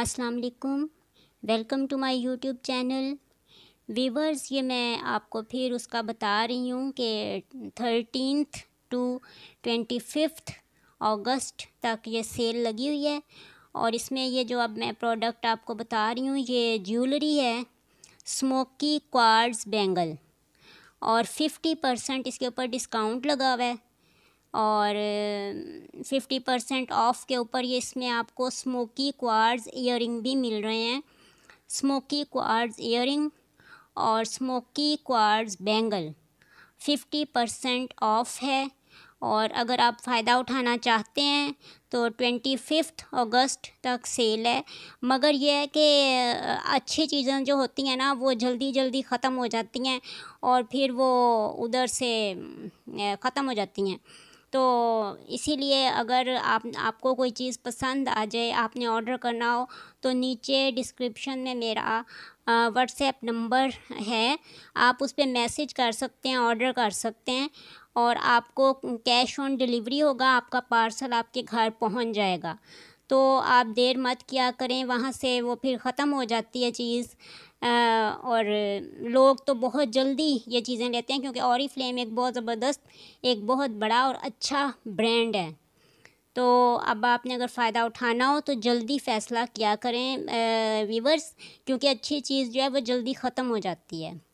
अस्सलाम वालेकुम welcome to my YouTube channel viewers ये मैं आपको फिर उसका बता रही हूँ कि thirteen to twenty fifth August तक ये सेल लगी हुई है और इसमें ये जो अब मैं प्रोडक्ट आपको बता रही हूँ ये ज्वेलरी है स्मोकी क्वार्ड्स बेंगल और फिफ्टी परसेंट इसके ऊपर डिस्काउंट लगा हुआ है और फिफ्टी परसेंट ऑफ़ के ऊपर ये इसमें आपको स्मोकी क्वार्ज इयर भी मिल रहे हैं स्मोकी क्वार्ज इयर और smoky quartz bangle fifty percent off है और अगर आप फ़ायदा उठाना चाहते हैं तो ट्वेंटी फिफ्थ अगस्त तक सेल है मगर यह है कि अच्छी चीज़ें जो होती हैं ना वो जल्दी जल्दी ख़त्म हो जाती हैं और फिर वो उधर से ख़त्म हो जाती हैं तो इसीलिए अगर आप आपको कोई चीज़ पसंद आ जाए आपने ऑर्डर करना हो तो नीचे डिस्क्रिप्शन में मेरा व्हाट्सएप नंबर है आप उस पर मैसेज कर सकते हैं ऑर्डर कर सकते हैं और आपको कैश ऑन डिलीवरी होगा आपका पार्सल आपके घर पहुंच जाएगा तो आप देर मत किया करें वहाँ से वो फिर ख़त्म हो जाती है चीज़ और लोग तो बहुत जल्दी ये चीज़ें लेते हैं क्योंकि और फ्लेम एक बहुत ज़बरदस्त एक बहुत बड़ा और अच्छा ब्रांड है तो अब आपने अगर फ़ायदा उठाना हो तो जल्दी फ़ैसला किया करें व्यूवर्स क्योंकि अच्छी चीज़ जो है वो जल्दी ख़त्म हो जाती है